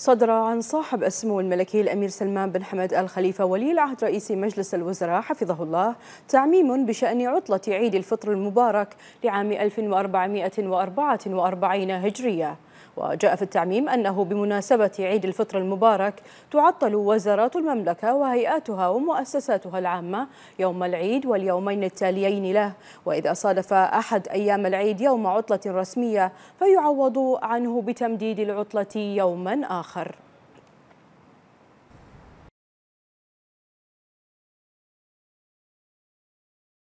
صدر عن صاحب السمو الملكي الأمير سلمان بن حمد الخليفة ولي العهد رئيس مجلس الوزراء حفظه الله تعميم بشأن عطلة عيد الفطر المبارك لعام 1444 هجرية وجاء في التعميم أنه بمناسبة عيد الفطر المبارك تعطل وزارات المملكة وهيئاتها ومؤسساتها العامة يوم العيد واليومين التاليين له وإذا صادف أحد أيام العيد يوم عطلة رسمية فيعوض عنه بتمديد العطلة يوما آخر